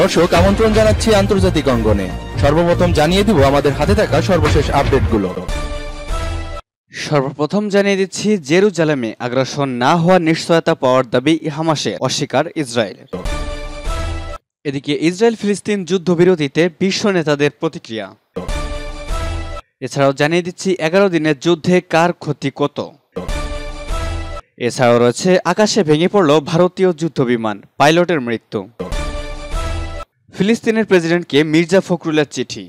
দর্শক আমন্ত্রণ জানাচ্ছি আন্তর্জাতিক অঙ্গনে সর্বপ্রথম জানিয়ে দিব আমাদের হাতে থাকা সর্বশেষ আপডেটগুলো সর্বপ্রথম জানিয়ে দিচ্ছি জেরুজালেমে আগ্রাসন না হওয়া নিশ্চয়তা পাওয়ার দাবি হামাসে অস্বীকার ইসরায়েল এদিকে ইসরায়েল ফিলিস্তিন যুদ্ধবিরতিতে বিশ্ব নেতাদের প্রতিক্রিয়া এছাড়াও জানিয়ে দিচ্ছি এগারো দিনের যুদ্ধে কার ক্ষতি কত এছাড়াও রয়েছে আকাশে ভেঙে পড়ল ভারতীয় যুদ্ধ বিমান পাইলটের মৃত্যু ফিলিস্তিনের প্রেসিডেন্টকে মির্জা ফখরুলের চিঠি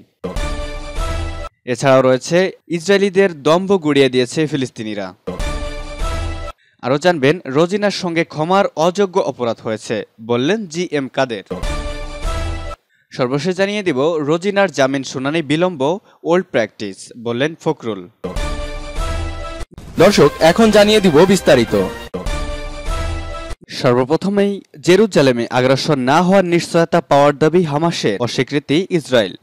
এছাড়াও রয়েছে ইসরায়েলিদের দম্ভ গুড়িয়ে দিয়েছে ফিলিস্তিনিরা আরও জানবেন রোজিনার সঙ্গে ক্ষমার অযোগ্য অপরাধ হয়েছে বললেন জি এম কাদের সর্বশেষ জানিয়ে দিব রোজিনার জামিন শুনানি বিলম্ব ওল্ড প্র্যাকটিস বললেন ফখরুল দর্শক এখন জানিয়ে দিব বিস্তারিত সর্বপ্রথমেই জেরুজালেমে আগ্রাসন না হওয়ার নিশ্চয়তা পাওয়ার দাবি হামাসের অস্বীকৃতি ইসরায়েল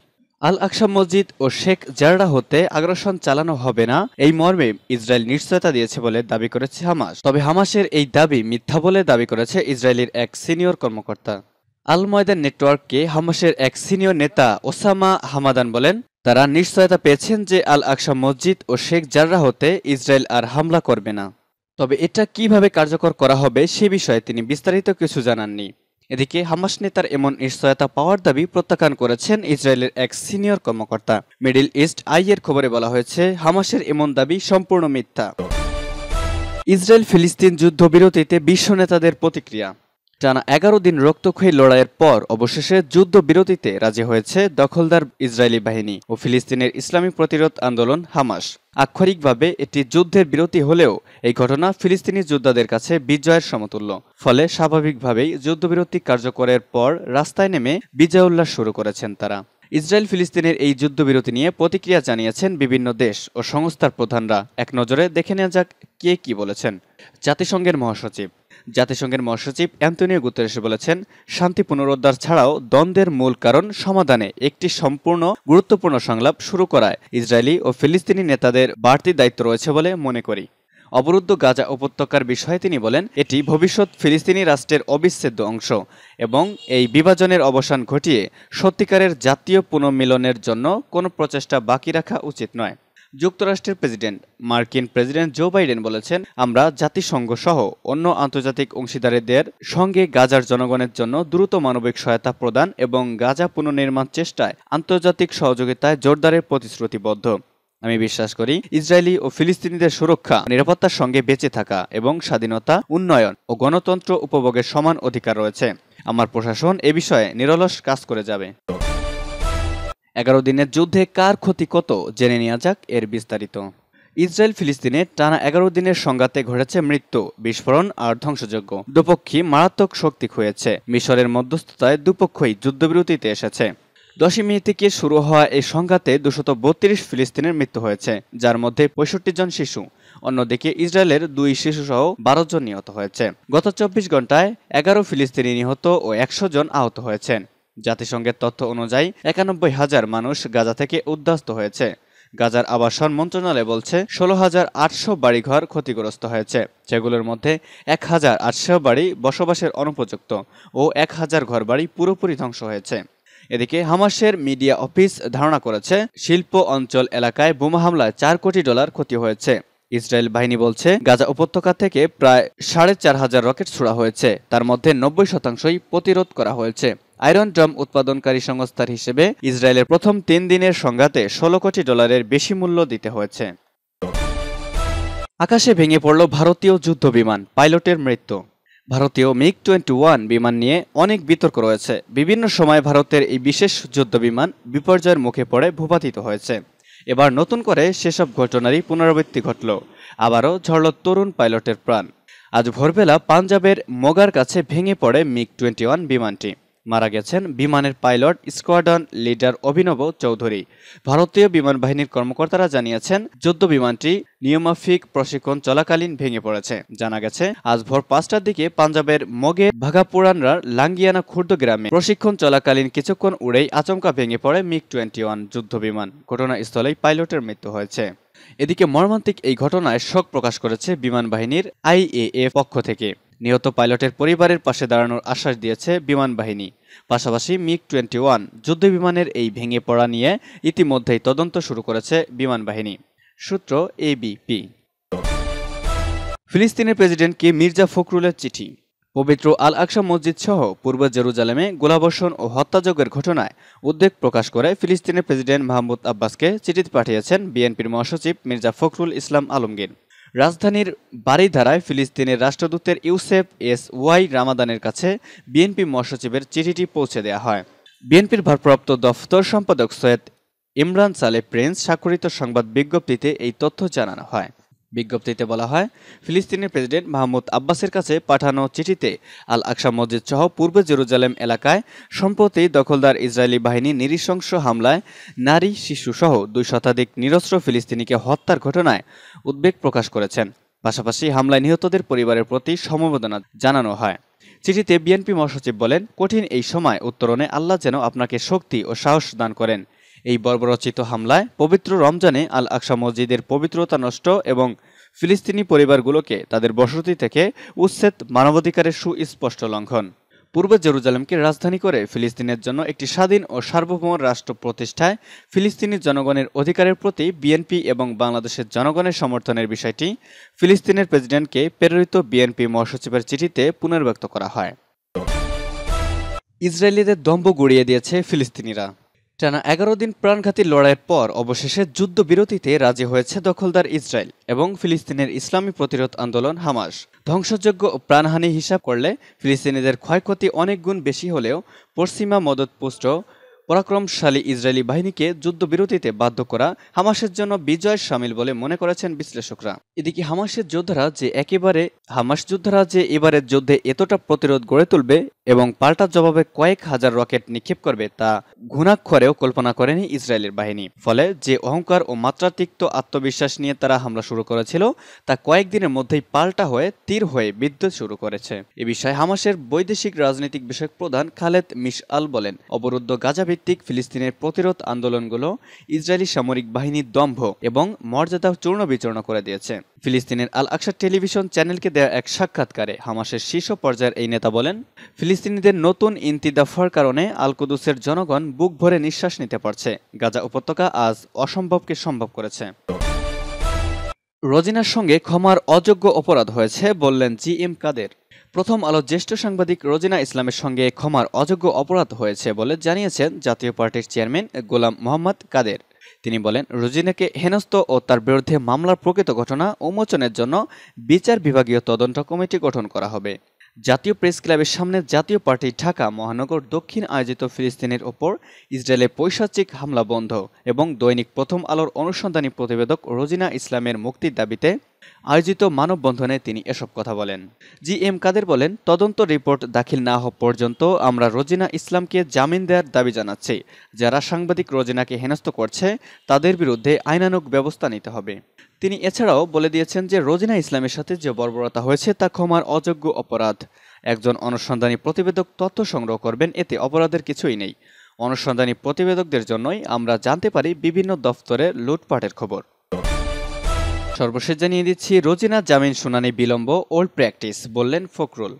আল আকসা মসজিদ ও শেখ জাররা হতে আগ্রাসন চালানো হবে না এই মর্মে ইসরায়েল নিশ্চয়তা দিয়েছে বলে দাবি করেছে হামাস তবে হামাসের এই দাবি মিথ্যা বলে দাবি করেছে ইসরায়েলের এক সিনিয়র কর্মকর্তা আল ময়দান নেটওয়ার্ককে হামাসের এক সিনিয়র নেতা ওসামা হামাদান বলেন তারা নিশ্চয়তা পেয়েছেন যে আল আকসা মসজিদ ও শেখ জাররা হতে ইসরায়েল আর হামলা করবে না তবে এটা কিভাবে কার্যকর করা হবে সে বিষয়ে তিনি বিস্তারিত কিছু জানাননি এদিকে হামাস নেতার এমন নিশ্চয়তা পাওয়ার দাবি প্রত্যাখ্যান করেছেন ইসরায়েলের এক সিনিয়র কর্মকর্তা মিডিল ইস্ট আই এর খবরে বলা হয়েছে হামাসের এমন দাবি সম্পূর্ণ মিথ্যা ইসরায়েল ফিলিস্তিন যুদ্ধবিরতিতে বিশ্ব নেতাদের প্রতিক্রিয়া টানা এগারো দিন রক্তক্ষয়ী লড়াইয়ের পর অবশেষে যুদ্ধবিরতিতে রাজি হয়েছে দখলদার ইসরায়েলি বাহিনী ও ফিলিস্তিনের ইসলামী প্রতিরোধ আন্দোলন হামাস আক্ষরিকভাবে এটি যুদ্ধের বিরতি হলেও এই ঘটনা ফিলিস্তিনি যোদ্ধাদের কাছে বিজয়ের সমতুল্য ফলে স্বাভাবিকভাবেই যুদ্ধবিরতি কার্যকরের পর রাস্তায় নেমে বিজয় উল্লাস শুরু করেছেন তারা ইসরায়েল ফিলিস্তিনের এই যুদ্ধবিরতি নিয়ে প্রতিক্রিয়া জানিয়েছেন বিভিন্ন দেশ ও সংস্থার প্রধানরা এক নজরে দেখে নেওয়া যাক কে কি বলেছেন জাতিসংঘের মহাসচিব জাতিসংঘের মহাসচিব অ্যান্তনিও গুতেরেস বলেছেন শান্তি পুনরুদ্ধার ছাড়াও দ্বন্দ্বের মূল কারণ সমাধানে একটি সম্পূর্ণ গুরুত্বপূর্ণ সংলাপ শুরু করায় ইসরায়েলি ও ফিলিস্তিনি নেতাদের বাড়তি দায়িত্ব রয়েছে বলে মনে করি অবরুদ্ধ গাজা উপত্যকার বিষয়ে তিনি বলেন এটি ভবিষ্যৎ ফিলিস্তিনি রাষ্ট্রের অবিচ্ছেদ্য অংশ এবং এই বিভাজনের অবসান ঘটিয়ে সত্যিকারের জাতীয় পুনর্মিলনের জন্য কোনো প্রচেষ্টা বাকি রাখা উচিত নয় যুক্তরাষ্ট্রের প্রেসিডেন্ট মার্কিন প্রেসিডেন্ট জো বাইডেন বলেছেন আমরা জাতিসংঘ সহ অন্য আন্তর্জাতিক অংশীদারদের সঙ্গে গাজার জনগণের জন্য দ্রুত মানবিক সহায়তা প্রদান এবং গাজা পুনর্নির্মাণ চেষ্টায় আন্তর্জাতিক সহযোগিতায় জোরদারের প্রতিশ্রুতিবদ্ধ আমি বিশ্বাস করি ইসরায়েলি ও ফিলিস্তিনিদের সুরক্ষা নিরাপত্তার সঙ্গে বেঁচে থাকা এবং স্বাধীনতা উন্নয়ন ও গণতন্ত্র উপভোগের সমান অধিকার রয়েছে আমার প্রশাসন এ বিষয়ে নিরলস কাজ করে যাবে এগারো দিনের যুদ্ধে কার ক্ষতি কত জেনে নেওয়া যাক এর বিস্তারিত ইসরায়েল ফিলিস্তিনে টানা এগারো দিনের সংঘাতে ঘটেছে মৃত্যু বিস্ফোরণ আর ধ্বংসযোগ্য দুপক্ষই মারাত্মক শক্তি খুঁয়েছে মিশরের মধ্যস্থতায় দুপক্ষই যুদ্ধবিরতিতে এসেছে দশই মে থেকে শুরু হওয়া এই সংঘাতে দুশত বত্রিশ ফিলিস্তিনের মৃত্যু হয়েছে যার মধ্যে পঁয়ষট্টি জন শিশু অন্যদিকে ইসরায়েলের দুই শিশুসহ বারো জন নিহত হয়েছে গত চব্বিশ ঘন্টায় এগারো ফিলিস্তিনি নিহত ও একশো জন আহত হয়েছেন জাতিসংঘের তথ্য অনুযায়ী একানব্বই হাজার মানুষ গাজা থেকে উদ্ধাস্ত হয়েছে গাজার আবাসন মন্ত্রণালয় বলছে ষোলো হাজার আটশো বাড়িঘর ক্ষতিগ্রস্ত হয়েছে যেগুলোর মধ্যে এক হাজার আটশো বাড়ি বসবাসের অনুপযুক্ত ও এক হাজার ঘর বাড়ি পুরোপুরি ধ্বংস হয়েছে এদিকে হামাসের মিডিয়া অফিস ধারণা করেছে শিল্প অঞ্চল এলাকায় বোমা হামলায় চার কোটি ডলার ক্ষতি হয়েছে ইসরায়েল বাহিনী বলছে গাজা উপত্যকা থেকে প্রায় সাড়ে চার হাজার রকেট ছোড়া হয়েছে তার মধ্যে নব্বই শতাংশই প্রতিরোধ করা হয়েছে আয়রন ড্রাম উৎপাদনকারী সংস্থার হিসেবে ইসরায়েলের প্রথম তিন দিনের সংঘাতে ষোলো কোটি ডলারের বেশি মূল্য দিতে হয়েছে আকাশে ভেঙে পড়ল ভারতীয় যুদ্ধ বিমান পাইলটের মৃত্যু ভারতীয় মিগ টোয়েন্টি ওয়ান বিমান নিয়ে অনেক বিতর্ক রয়েছে বিভিন্ন সময় ভারতের এই বিশেষ যুদ্ধ বিমান বিপর্যয়ের মুখে পড়ে ভূপাতিত হয়েছে এবার নতুন করে সেসব ঘটনারই পুনরাবৃত্তি ঘটল আবারও ঝরল তরুণ পাইলটের প্রাণ আজ ভোরবেলা পাঞ্জাবের মোগার কাছে ভেঙে পড়ে মিগ টোয়েন্টি ওয়ান বিমানটি মারা গেছেন বিমানের পাইলট স্কোয়াডন লিডার অভিনব চৌধুরী ভারতীয় বিমান বাহিনীর কর্মকর্তারা জানিয়েছেন যুদ্ধ বিমানটি নিয়মাফিক প্রশিক্ষণ চলাকালীন ভেঙে পড়েছে জানা গেছে আজ ভোর পাঁচটার দিকে পাঞ্জাবের মগে ভাগাপুরানরার লাঙ্গিয়ানা খুর্দ গ্রামে প্রশিক্ষণ চলাকালীন কিছুক্ষণ উড়েই আচমকা ভেঙে পড়ে মিগ টোয়েন্টি ওয়ান যুদ্ধ বিমান ঘটনাস্থলেই পাইলটের মৃত্যু হয়েছে এদিকে মর্মান্তিক এই ঘটনায় শোক প্রকাশ করেছে বিমান বাহিনীর আইএএ পক্ষ থেকে নিহত পাইলটের পরিবারের পাশে দাঁড়ানোর আশ্বাস দিয়েছে বিমান বাহিনী পাশাপাশি মিগ টোয়েন্টি ওয়ান যুদ্ধবিমানের এই ভেঙে পড়া নিয়ে ইতিমধ্যেই তদন্ত শুরু করেছে বিমান বাহিনী সূত্র এবিপি ফিলিস্তিনের প্রেসিডেন্টকে মির্জা ফখরুলের চিঠি পবিত্র আল আকসা মসজিদ সহ পূর্ব জেরুজালেমে গোলাবর্ষণ ও হত্যাযজ্ঞের ঘটনায় উদ্বেগ প্রকাশ করে ফিলিস্তিনের প্রেসিডেন্ট মাহমুদ আব্বাসকে চিঠিতে পাঠিয়েছেন বিএনপির মহাসচিব মির্জা ফখরুল ইসলাম আলমগীর রাজধানীর বারিধারায় ফিলিস্তিনের রাষ্ট্রদূতের ইউসেফ এস ওয়াই রামাদানের কাছে বিএনপি মহাসচিবের চিঠিটি পৌঁছে দেওয়া হয় বিএনপির ভারপ্রাপ্ত দফতর সম্পাদক সৈয়দ ইমরান সালে প্রিন্স স্বাক্ষরিত সংবাদ বিজ্ঞপ্তিতে এই তথ্য জানানো হয় বিজ্ঞপ্তিতে বলা হয় ফিলিস্তিনের প্রেসিডেন্ট মাহমুদ আব্বাসের কাছে পাঠানো চিঠিতে আল আকসা মসজিদ সহ পূর্ব জেরুজালেম এলাকায় সম্প্রতি দখলদার ইসরায়েলি বাহিনী নিরিশংস হামলায় নারী শিশু সহ দুই শতাধিক নিরস্ত্র ফিলিস্তিনিকে হত্যার ঘটনায় উদ্বেগ প্রকাশ করেছেন পাশাপাশি হামলায় নিহতদের পরিবারের প্রতি সমবেদনা জানানো হয় চিঠিতে বিএনপি মহাসচিব বলেন কঠিন এই সময় উত্তরণে আল্লাহ যেন আপনাকে শক্তি ও সাহস দান করেন এই বর্বরচিত হামলায় পবিত্র রমজানে আল আকসা মসজিদের পবিত্রতা নষ্ট এবং ফিলিস্তিনি পরিবারগুলোকে তাদের বসতি থেকে উচ্ছেদ মানবাধিকারের সুস্পষ্ট লঙ্ঘন পূর্ব জেরুজালেমকে রাজধানী করে ফিলিস্তিনের জন্য একটি স্বাধীন ও সার্বভৌম রাষ্ট্র প্রতিষ্ঠায় ফিলিস্তিনি জনগণের অধিকারের প্রতি বিএনপি এবং বাংলাদেশের জনগণের সমর্থনের বিষয়টি ফিলিস্তিনের প্রেসিডেন্টকে প্রেরিত বিএনপি মহাসচিবের চিঠিতে পুনর্ব্যক্ত করা হয় ইসরায়েলিদের দম্ভ গড়িয়ে দিয়েছে ফিলিস্তিনিরা টানা এগারো দিন প্রাণঘাতী লড়াইয়ের পর অবশেষে যুদ্ধবিরতিতে রাজি হয়েছে দখলদার ইসরায়েল এবং ফিলিস্তিনের ইসলামী প্রতিরোধ আন্দোলন হামাস ধ্বংসযোগ্য ও প্রাণহানি হিসাব করলে ফিলিস্তিনিদের ক্ষয়ক্ষতি অনেক গুণ বেশি হলেও পশ্চিমা মদতপুষ্ট পরাক্রমশালী ইসরায়েলি বাহিনীকে যুদ্ধবিরতিতে বাধ্য করা হামাসের জন্য বিজয় সামিল বলে মনে করেছেন বিশ্লেষকরা এদিকে হামাসের যোদ্ধারা যে একেবারে হামাস যোদ্ধারা যে এবারের যুদ্ধে এতটা প্রতিরোধ গড়ে তুলবে এবং পাল্টা জবাবে কয়েক হাজার রকেট নিক্ষেপ করবে তা ঘুণাক্ষরেও কল্পনা করেনি ইসরায়েলের বাহিনী ফলে যে অহংকার ও মাত্রাতিক্ত আত্মবিশ্বাস নিয়ে তারা হামলা শুরু করেছিল তা কয়েকদিনের মধ্যেই পাল্টা হয়ে তীর হয়ে বিদ্যুৎ শুরু করেছে এ বিষয়ে হামাসের বৈদেশিক রাজনৈতিক বিষয়ক প্রধান খালেদ মিশ আল বলেন অবরুদ্ধ গাজা ভিত্তিক ফিলিস্তিনের প্রতিরোধ আন্দোলনগুলো ইসরায়েলি সামরিক বাহিনীর দম্ভ এবং মর্যাদা চূর্ণ বিচরণ করে দিয়েছে ফিলিস্তিনের আল আকসার টেলিভিশন চ্যানেলকে দেয়া এক সাক্ষাৎকারে হামাসের শীর্ষ পর্যায়ের এই নেতা বলেন ফিলিস্তিনিদের নতুন ইন্তিদাফার কারণে আলকুদুসের জনগণ বুক ভরে নিঃশ্বাস নিতে পারছে গাজা উপত্যকা আজ অসম্ভবকে সম্ভব করেছে রোজিনার সঙ্গে ক্ষমার অযোগ্য অপরাধ হয়েছে বললেন জি এম কাদের প্রথম আলো জ্যেষ্ঠ সাংবাদিক রোজিনা ইসলামের সঙ্গে ক্ষমার অযোগ্য অপরাধ হয়েছে বলে জানিয়েছেন জাতীয় পার্টির চেয়ারম্যান গোলাম মোহাম্মদ কাদের তিনি বলেন রোজিনাকে হেনস্থ ও তার বিরুদ্ধে মামলার প্রকৃত ঘটনা উন্মোচনের জন্য বিচার বিভাগীয় তদন্ত কমিটি গঠন করা হবে জাতীয় প্রেস ক্লাবের সামনে জাতীয় পার্টি ঢাকা মহানগর দক্ষিণ আয়োজিত ফিলিস্তিনের ওপর ইসরায়েলের পৈশাচিক হামলা বন্ধ এবং দৈনিক প্রথম আলোর অনুসন্ধানী প্রতিবেদক রোজিনা ইসলামের মুক্তির দাবিতে আয়োজিত মানববন্ধনে তিনি এসব কথা বলেন জি এম কাদের বলেন তদন্ত রিপোর্ট দাখিল না হওয়া পর্যন্ত আমরা রোজিনা ইসলামকে জামিন দেওয়ার দাবি জানাচ্ছি যারা সাংবাদিক রোজিনাকে হেনস্থ করছে তাদের বিরুদ্ধে আইনানুক ব্যবস্থা নিতে হবে তিনি এছাড়াও বলে দিয়েছেন যে রোজিনা ইসলামের সাথে যে বর্বরতা হয়েছে তা ক্ষমার অযোগ্য অপরাধ একজন অনুসন্ধানী প্রতিবেদক তথ্য সংগ্রহ করবেন এতে অপরাধের কিছুই নেই অনুসন্ধানী প্রতিবেদকদের জন্যই আমরা জানতে পারি বিভিন্ন দফতরে লুটপাটের খবর সর্বশেষ জানিয়ে দিচ্ছি রোজিনা জামিন শুনানি বিলম্ব ওল্ড প্র্যাকটিস বললেন ফখরুল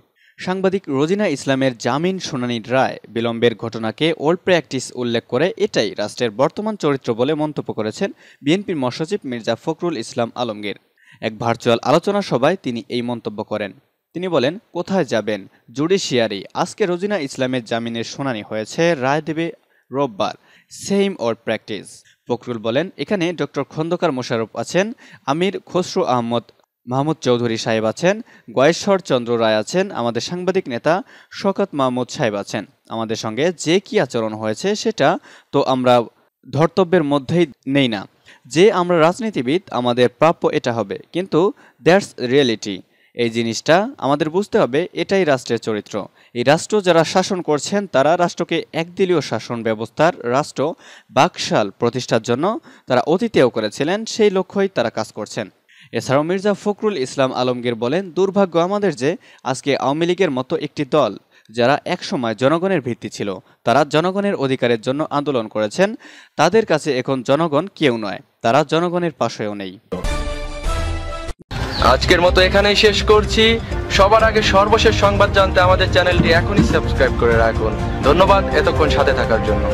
সাংবাদিক রোজিনা ইসলামের জামিন শুনানির রায় বিলম্বের ঘটনাকে ওল্ড প্র্যাকটিস উল্লেখ করে এটাই রাষ্ট্রের বর্তমান চরিত্র বলে মন্তব্য করেছেন বিএনপির মহাসচিব মির্জা ফখরুল ইসলাম আলমগীর এক ভার্চুয়াল আলোচনা সভায় তিনি এই মন্তব্য করেন তিনি বলেন কোথায় যাবেন জুডিশিয়ারি আজকে রোজিনা ইসলামের জামিনের শুনানি হয়েছে রায় দেবে রোববার সেম ওল্ড প্র্যাকটিস ফখরুল বলেন এখানে ডক্টর খন্দকার মোশারফ আছেন আমির খসরু আহমদ মাহমুদ চৌধুরী সাহেব আছেন গয়েশ্বর চন্দ্র রায় আছেন আমাদের সাংবাদিক নেতা শকত মাহমুদ সাহেব আছেন আমাদের সঙ্গে যে কি আচরণ হয়েছে সেটা তো আমরা ধর্তব্যের মধ্যেই নেই না যে আমরা রাজনীতিবিদ আমাদের প্রাপ্য এটা হবে কিন্তু দ্যাটস রিয়েলিটি এই জিনিসটা আমাদের বুঝতে হবে এটাই রাষ্ট্রের চরিত্র এই রাষ্ট্র যারা শাসন করছেন তারা রাষ্ট্রকে একদিলীয় শাসন ব্যবস্থার রাষ্ট্র বাকশাল প্রতিষ্ঠার জন্য তারা অতীতেও করেছিলেন সেই লক্ষ্যই তারা কাজ করছেন এছাড়াও মির্জা ফখরুল ইসলাম আলমগীর বলেন দুর্ভাগ্য আমাদের যে আজকে আওয়ামী লীগের মতো একটি দল যারা একসময় জনগণের ভিত্তি ছিল তারা জনগণের অধিকারের জন্য আন্দোলন করেছেন তাদের কাছে এখন জনগণ কেউ নয় তারা জনগণের পাশেও নেই আজকের মতো এখানেই শেষ করছি সবার আগে সর্বশেষ সংবাদ জানতে আমাদের চ্যানেলটি এখনই সাবস্ক্রাইব করে রাখুন ধন্যবাদ এতক্ষণ সাথে থাকার জন্য